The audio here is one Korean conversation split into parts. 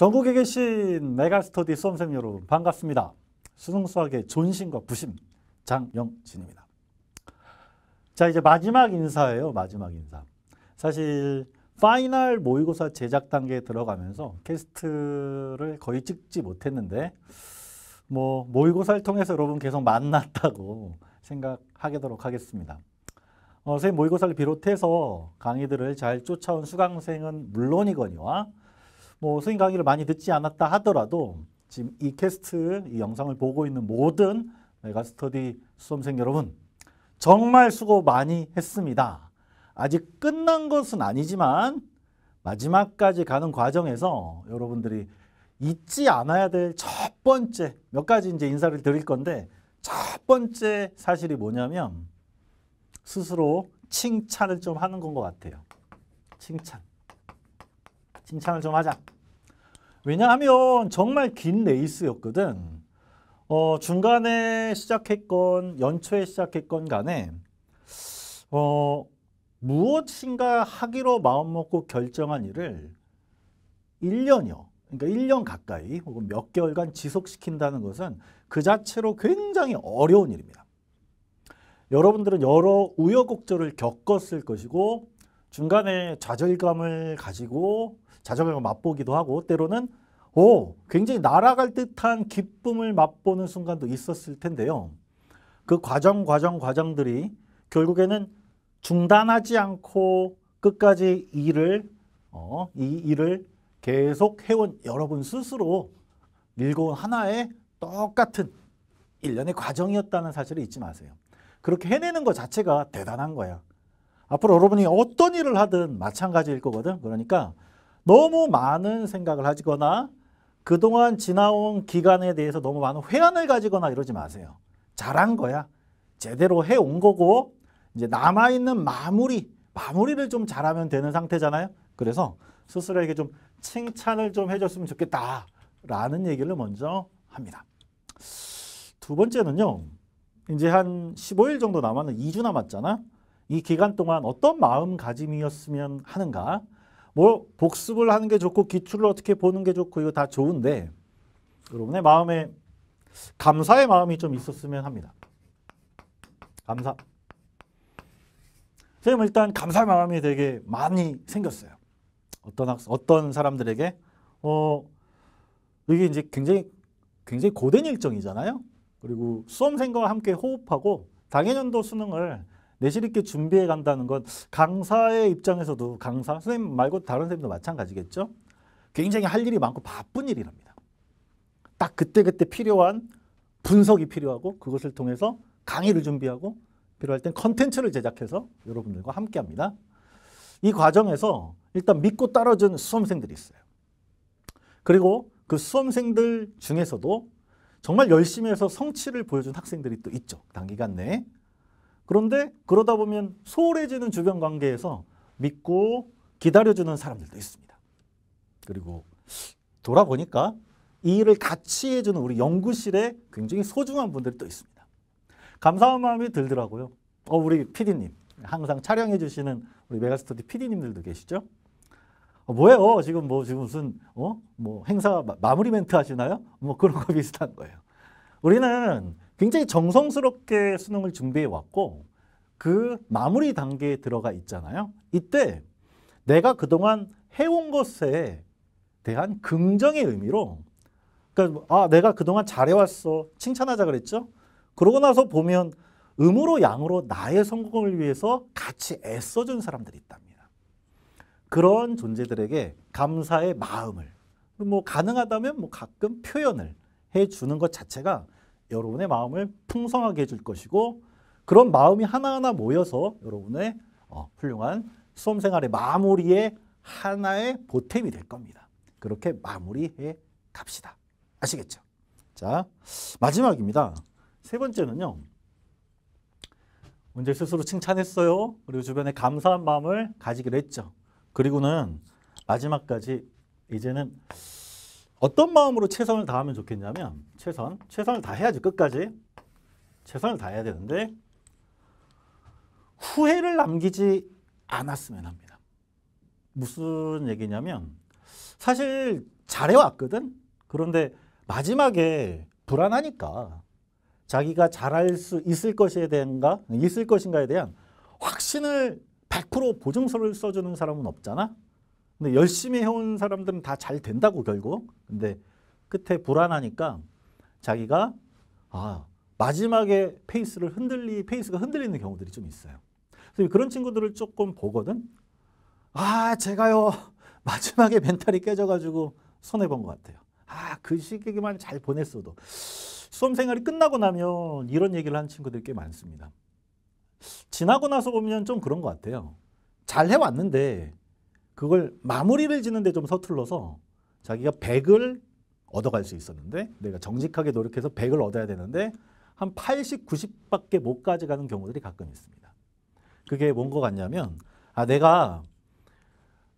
전국에 계신 메가스터디 수험생 여러분 반갑습니다. 수능 수학의 존심과 부심 장영진입니다. 자 이제 마지막 인사예요. 마지막 인사. 사실 파이널 모의고사 제작 단계에 들어가면서 캐스트를 거의 찍지 못했는데 뭐 모의고사를 통해서 여러분 계속 만났다고 생각하도록 하겠습니다. 어, 선생님 모의고사를 비롯해서 강의들을 잘 쫓아온 수강생은 물론이거니와 뭐 스윙 강의를 많이 듣지 않았다 하더라도 지금 이 캐스트 이 영상을 보고 있는 모든 메가스터디 수험생 여러분 정말 수고 많이 했습니다. 아직 끝난 것은 아니지만 마지막까지 가는 과정에서 여러분들이 잊지 않아야 될 첫 번째 몇 가지 이제 인사를 드릴 건데 첫 번째 사실이 뭐냐면 스스로 칭찬을 좀 하는 건 것 같아요. 칭찬. 칭찬을 좀 하자. 왜냐하면 정말 긴 레이스였거든. 어, 중간에 시작했건 연초에 시작했건 간에 어, 무엇인가 하기로 마음먹고 결정한 일을 1년이요. 그러니까 1년 가까이 혹은 몇 개월간 지속시킨다는 것은 그 자체로 굉장히 어려운 일입니다. 여러분들은 여러 우여곡절을 겪었을 것이고 중간에 좌절감을 가지고 좌절감을 맛보기도 하고 때로는 오 굉장히 날아갈 듯한 기쁨을 맛보는 순간도 있었을 텐데요. 그 과정 과정 과정들이 결국에는 중단하지 않고 끝까지 일을 어, 이 일을 계속 해온 여러분 스스로 일궈온 하나의 똑같은 일련의 과정이었다는 사실을 잊지 마세요. 그렇게 해내는 것 자체가 대단한 거야. 앞으로 여러분이 어떤 일을 하든 마찬가지일 거거든. 그러니까 너무 많은 생각을 하시거나 그동안 지나온 기간에 대해서 너무 많은 회한을 가지거나 이러지 마세요. 잘한 거야. 제대로 해온 거고 이제 남아있는 마무리, 마무리를 좀 잘하면 되는 상태잖아요. 그래서 스스로에게 좀 칭찬을 좀 해줬으면 좋겠다라는 얘기를 먼저 합니다. 두 번째는요. 이제 한 15일 정도 남았는 2주 남았잖아. 이 기간 동안 어떤 마음가짐이었으면 하는가? 뭐 복습을 하는 게 좋고 기출을 어떻게 보는 게 좋고 이거 다 좋은데 여러분의 마음에 감사의 마음이 좀 있었으면 합니다. 감사. 선생님 일단 감사의 마음이 되게 많이 생겼어요. 어떤 학 어떤 사람들에게 어 이게 이제 굉장히 굉장히 고된 일정이잖아요. 그리고 수험생과 함께 호흡하고 당해년도 수능을 내실 있게 준비해 간다는 건 강사의 입장에서도 강사 선생님 말고 다른 선생님도 마찬가지겠죠. 굉장히 할 일이 많고 바쁜 일이랍니다. 딱 그때그때 필요한 분석이 필요하고 그것을 통해서 강의를 준비하고 필요할 땐 컨텐츠를 제작해서 여러분들과 함께합니다. 이 과정에서 일단 믿고 따라준 수험생들이 있어요. 그리고 그 수험생들 중에서도 정말 열심히 해서 성취를 보여준 학생들이 또 있죠. 단기간 내에. 그런데 그러다 보면 소홀해지는 주변 관계에서 믿고 기다려주는 사람들도 있습니다. 그리고 돌아보니까 이 일을 같이 해주는 우리 연구실에 굉장히 소중한 분들이 또 있습니다. 감사한 마음이 들더라고요. 어, 우리 PD님, 항상 촬영해 주시는 우리 메가스터디 PD님들도 계시죠? 어, 뭐예요? 지금 뭐 지금 무슨 어? 뭐 행사 마, 무리 멘트 하시나요? 뭐 그런 거 비슷한 거예요. 우리는 굉장히 정성스럽게 수능을 준비해 왔고 그 마무리 단계에 들어가 있잖아요. 이때 내가 그동안 해온 것에 대한 긍정의 의미로 그러니까 뭐, 아 내가 그동안 잘해왔어 칭찬하자 그랬죠. 그러고 나서 보면 음으로 양으로 나의 성공을 위해서 같이 애써준 사람들이 있답니다. 그런 존재들에게 감사의 마음을 뭐 가능하다면 뭐 가끔 표현을 해주는 것 자체가 여러분의 마음을 풍성하게 해줄 것이고 그런 마음이 하나하나 모여서 여러분의 어, 훌륭한 수험생활의 마무리에 하나의 보탬이 될 겁니다. 그렇게 마무리해 갑시다. 아시겠죠? 자, 마지막입니다. 세 번째는요. 언제 스스로 칭찬했어요. 그리고 주변에 감사한 마음을 가지기로 했죠. 그리고는 마지막까지 이제는 어떤 마음으로 최선을 다하면 좋겠냐면 최선, 최선을 다해야지 끝까지. 최선을 다해야 되는데 후회를 남기지 않았으면 합니다. 무슨 얘기냐면 사실 잘해왔거든? 그런데 마지막에 불안하니까 자기가 잘할 수 있을 것에 대한가 있을 것인가에 대한 확신을 100% 보증서를 써주는 사람은 없잖아. 근데 열심히 해온 사람들은 다 잘 된다고 결국. 근데 끝에 불안하니까 자기가 아 마지막에 페이스를 흔들리 페이스가 흔들리는 경우들이 좀 있어요. 그래서 그런 친구들을 조금 보거든. 아 제가요 마지막에 멘탈이 깨져가지고 손해 본 것 같아요. 아 그 시기만 잘 보냈어도 수험 생활이 끝나고 나면 이런 얘기를 하는 친구들이 꽤 많습니다. 지나고 나서 보면 좀 그런 것 같아요. 잘 해왔는데 그걸 마무리를 짓는데 좀 서툴러서 자기가 100을 얻어갈 수 있었는데 내가 정직하게 노력해서 100을 얻어야 되는데 한 80, 90밖에 못 가져가는 경우들이 가끔 있습니다. 그게 뭔 것 같냐면 아 내가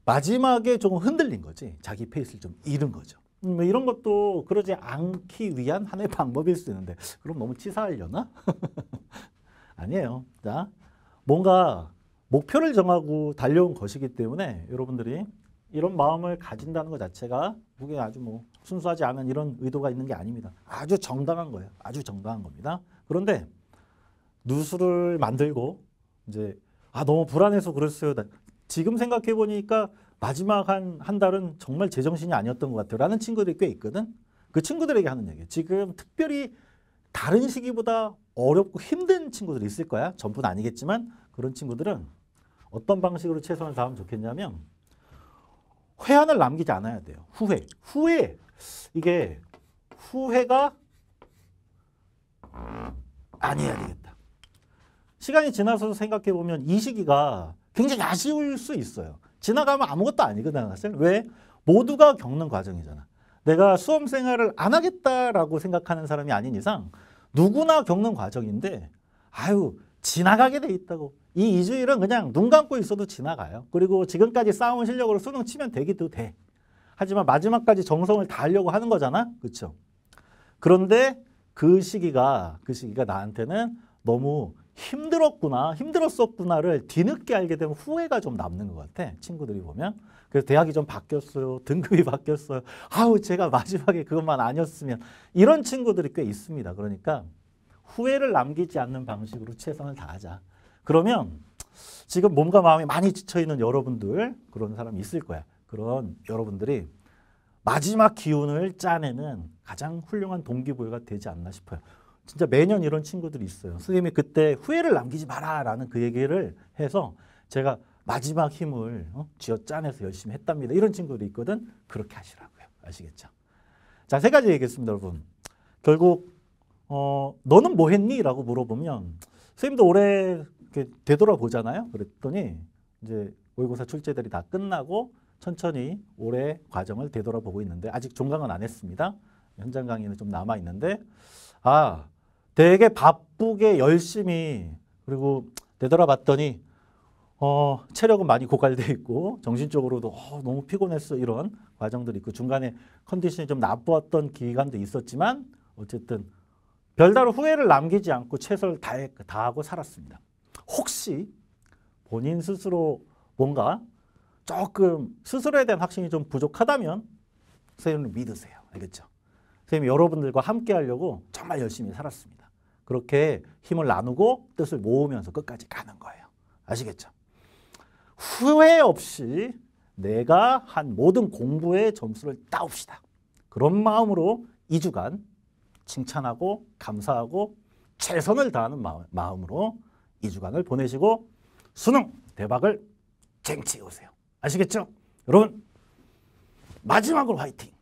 마지막에 조금 흔들린 거지 자기 페이스를 좀 잃은 거죠. 음, 뭐 이런 것도 그러지 않기 위한 하나의 방법일 수 있는데 그럼 너무 치사하려나? 아니에요. 자, 뭔가 목표를 정하고 달려온 것이기 때문에 여러분들이 이런 마음을 가진다는 것 자체가 그게 아주 뭐 순수하지 않은 이런 의도가 있는 게 아닙니다. 아주 정당한 거예요. 아주 정당한 겁니다. 그런데 누수를 만들고 이제 아 너무 불안해서 그랬어요. 지금 생각해 보니까 마지막 한 한 달은 정말 제정신이 아니었던 것 같아요. 라는 친구들이 꽤 있거든. 그 친구들에게 하는 얘기. 지금 특별히 다른 시기보다 어렵고 힘든 친구들이 있을 거야. 전부는 아니겠지만 그런 친구들은 어떤 방식으로 최선을 다하면 좋겠냐면 회한을 남기지 않아야 돼요. 후회. 후회. 이게 후회가 아니어야 되겠다. 시간이 지나서 생각해 보면 이 시기가 굉장히 아쉬울 수 있어요. 지나가면 아무것도 아니거든 사실. 왜? 모두가 겪는 과정이잖아. 내가 수험 생활을 안 하겠다라고 생각하는 사람이 아닌 이상 누구나 겪는 과정인데 아유 지나가게 돼 있다고. 이이주일은 그냥 눈 감고 있어도 지나가요. 그리고 지금까지 쌓아온 실력으로 수능 치면 되기도 돼. 하지만 마지막까지 정성을 다하려고 하는 거잖아. 그렇죠? 그런데 그 시기가 그 시기가 나한테는 너무 힘들었구나, 힘들었었구나를 뒤늦게 알게 되면 후회가 좀 남는 것 같아, 친구들이 보면. 그래서 대학이 좀 바뀌었어요, 등급이 바뀌었어요. 아우, 제가 마지막에 그것만 아니었으면. 이런 친구들이 꽤 있습니다. 그러니까 후회를 남기지 않는 방식으로 최선을 다하자. 그러면 지금 몸과 마음이 많이 지쳐있는 여러분들 그런 사람이 있을 거야. 그런 여러분들이 마지막 기운을 짜내는 가장 훌륭한 동기부여가 되지 않나 싶어요. 진짜 매년 이런 친구들이 있어요. 선생님이 그때 후회를 남기지 마라 라는 그 얘기를 해서 제가 마지막 힘을 어? 쥐어 짜내서 열심히 했답니다. 이런 친구들이 있거든. 그렇게 하시라고요. 아시겠죠? 자, 세 가지 얘기했습니다, 여러분. 결국 어, 너는 뭐 했니? 라고 물어보면 선생님도 올해 이렇게 되돌아보잖아요. 그랬더니 이제 모의고사 출제들이 다 끝나고 천천히 올해 과정을 되돌아보고 있는데 아직 종강은 안 했습니다. 현장 강의는 좀 남아 있는데 아 되게 바쁘게 열심히 그리고 되돌아봤더니 어, 체력은 많이 고갈되어 있고 정신적으로도 어, 너무 피곤했어 이런 과정들이 있고 중간에 컨디션이 좀 나빴던 기간도 있었지만 어쨌든 별다른 후회를 남기지 않고 최선을 다하고 살았습니다. 혹시 본인 스스로 뭔가 조금 스스로에 대한 확신이 좀 부족하다면 선생님을 믿으세요. 알겠죠? 선생님 여러분들과 함께 하려고 정말 열심히 살았습니다. 그렇게 힘을 나누고 뜻을 모으면서 끝까지 가는 거예요. 아시겠죠? 후회 없이 내가 한 모든 공부의 점수를 따옵시다. 그런 마음으로 2주간 칭찬하고 감사하고 최선을 다하는 마음, 으로이 주간을 보내시고 수능 대박을 쟁취해 오세요. 아시겠죠? 여러분 마지막으로 화이팅!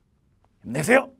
힘내세요!